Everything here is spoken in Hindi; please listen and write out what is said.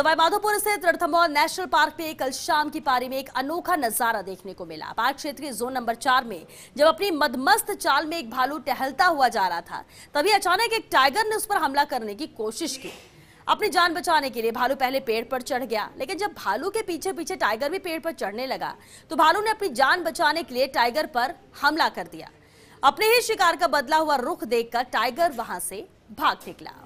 सवाईमाधोपुर स्थित रणथम्बोर नेशनल पार्क में कल शाम की पारी में एक अनोखा नजारा देखने को मिला पार्क क्षेत्र के जोन नंबर चार में जब अपनी मदमस्त चाल में एक भालू टहलता हुआ जा रहा था तभी अचानक एक टाइगर ने उस पर हमला करने की कोशिश की अपनी जान बचाने के लिए भालू पहले पेड़ पर चढ़ गया लेकिन जब भालू के पीछे पीछे टाइगर भी पेड़ पर चढ़ने लगा तो भालू ने अपनी जान बचाने के लिए टाइगर पर हमला कर दिया अपने ही शिकार का बदला हुआ रुख देखकर टाइगर वहां से भाग निकला